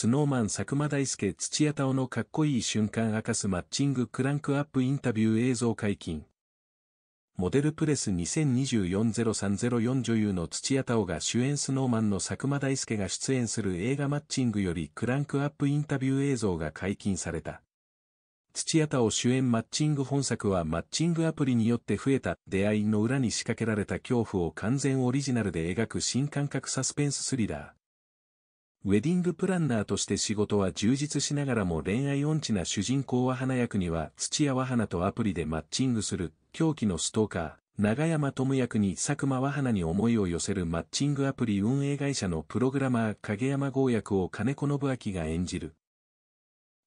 スノーマン佐久間大介土屋太鳳のかっこいい瞬間明かすマッチングクランクアップインタビュー映像解禁。モデルプレス2024-0304女優の土屋太鳳が主演スノーマンの佐久間大介が出演する映画マッチングよりクランクアップインタビュー映像が解禁された。土屋太鳳主演マッチング本作はマッチングアプリによって増えた出会いの裏に仕掛けられた恐怖を完全オリジナルで描く新感覚サスペンススリラー。ウェディングプランナーとして仕事は充実しながらも恋愛音痴な主人公は花役には土屋和花とアプリでマッチングする、狂気のストーカー、長山智役に佐久間和花に思いを寄せるマッチングアプリ運営会社のプログラマー影山豪役を金子信明が演じる。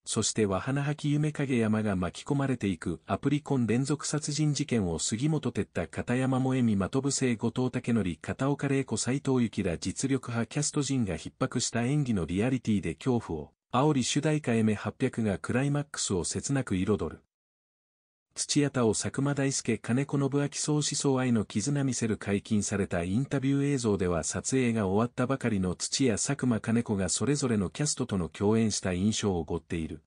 そしては花き夢影山が巻き込まれていくアプリコン連続殺人事件を杉本哲太片山萌美的せい、後藤武則片岡玲子斎藤幸ら実力派キャスト陣が逼迫した演技のリアリティで恐怖を、煽り主題歌エメ800がクライマックスを切なく彩る。土屋太を佐久間大介金子信明総思想愛の絆見せる解禁されたインタビュー映像では撮影が終わったばかりの土屋佐久間金子がそれぞれのキャストとの共演した印象をごっている。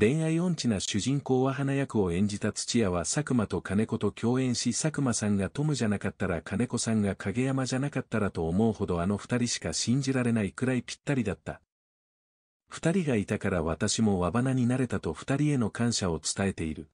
恋愛音痴な主人公は花役を演じた土屋は佐久間と金子と共演し佐久間さんがトムじゃなかったら金子さんが影山じゃなかったらと思うほどあの二人しか信じられないくらいぴったりだった。二人がいたから私も和花になれたと二人への感謝を伝えている。